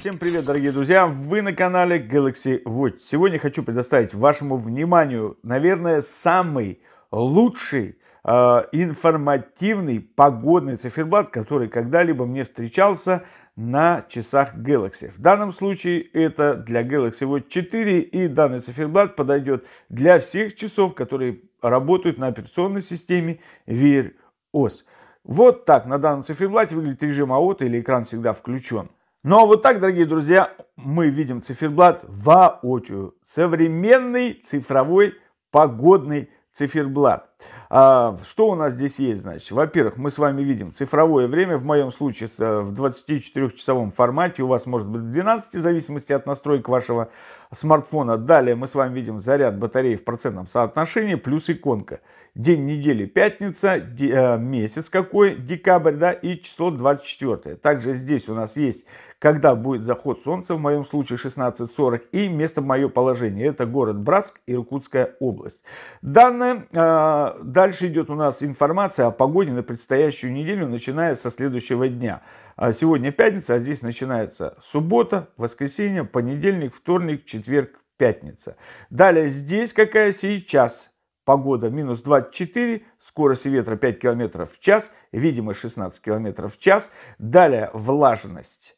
Всем привет, дорогие друзья! Вы на канале Galaxy Watch. Сегодня хочу предоставить вашему вниманию, наверное, самый лучший э, информативный погодный циферблат, который когда-либо мне встречался на часах Galaxy. В данном случае это для Galaxy Watch 4 и данный циферблат подойдет для всех часов, которые работают на операционной системе Wear OS. Вот так на данном циферблате выглядит режим AOT или экран всегда включен. Ну а вот так, дорогие друзья, мы видим циферблат воочию. Современный цифровой погодный циферблат. А, что у нас здесь есть, значит? Во-первых, мы с вами видим цифровое время, в моем случае в 24-часовом формате, у вас может быть в 12, в зависимости от настроек вашего смартфона. Далее мы с вами видим заряд батареи в процентном соотношении плюс иконка. День недели пятница, э, месяц какой, декабрь, да, и число 24. Также здесь у нас есть, когда будет заход солнца, в моем случае 16.40, и место мое положение. Это город Братск, Иркутская область. Данное, э, дальше идет у нас информация о погоде на предстоящую неделю, начиная со следующего дня. А сегодня пятница, а здесь начинается суббота, воскресенье, понедельник, вторник, четверг, пятница. Далее здесь какая сейчас погода минус 24, скорость ветра 5 км в час, видимость 16 км в час. Далее влажность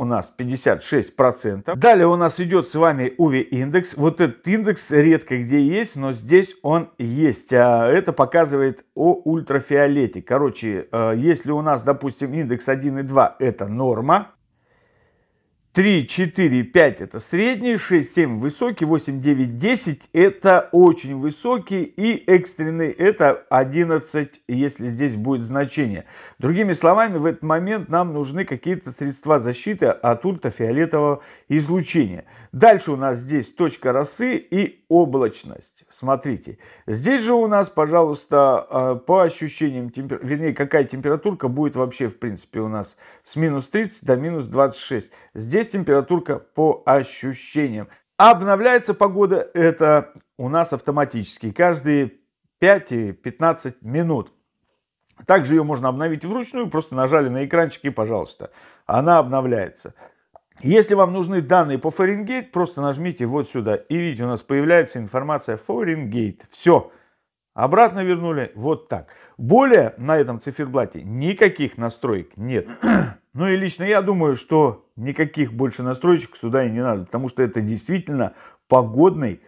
у нас 56%. Далее у нас идет с вами UV индекс. Вот этот индекс редко где есть, но здесь он есть. А это показывает о ультрафиолете. Короче, э, если у нас, допустим, индекс 1,2 это норма, 3, 4, 5 это средний, 6, 7 высокий, 8, 9, 10 это очень высокий и экстренный это 11, если здесь будет значение. Другими словами, в этот момент нам нужны какие-то средства защиты от ультрафиолетового излучения. Дальше у нас здесь точка росы и облачность. Смотрите, здесь же у нас, пожалуйста, э, по ощущениям, темпер... вернее, какая температурка будет вообще в принципе у нас с минус 30 до минус 26. Здесь Здесь температурка по ощущениям. Обновляется погода, это у нас автоматически, каждые 5-15 минут. Также ее можно обновить вручную, просто нажали на экранчик пожалуйста, она обновляется. Если вам нужны данные по Фаренгейт, просто нажмите вот сюда, и видите, у нас появляется информация Фаренгейт. Все, обратно вернули вот так. Более на этом циферблате никаких настроек нет. Ну и лично я думаю, что никаких больше настроечек сюда и не надо, потому что это действительно погодный,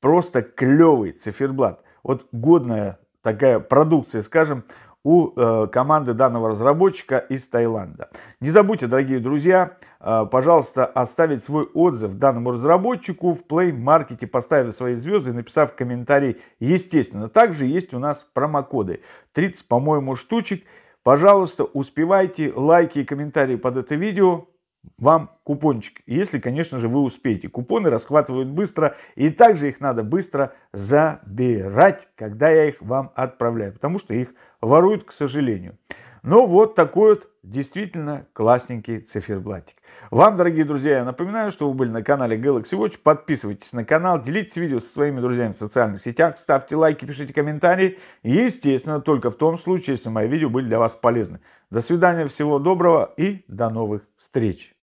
просто клевый циферблат. Вот годная такая продукция, скажем, у э, команды данного разработчика из Таиланда. Не забудьте, дорогие друзья, э, пожалуйста, оставить свой отзыв данному разработчику в Play Market, поставив свои звезды написав комментарий. Естественно, также есть у нас промокоды. 30, по-моему, штучек. Пожалуйста, успевайте лайки и комментарии под это видео. Вам купончик, если, конечно же, вы успеете. Купоны расхватывают быстро, и также их надо быстро забирать, когда я их вам отправляю, потому что их воруют, к сожалению. Ну вот такой вот действительно классненький циферблатик. Вам, дорогие друзья, я напоминаю, что вы были на канале Galaxy Watch. Подписывайтесь на канал, делитесь видео со своими друзьями в социальных сетях, ставьте лайки, пишите комментарии. И, естественно, только в том случае, если мои видео были для вас полезны. До свидания, всего доброго и до новых встреч.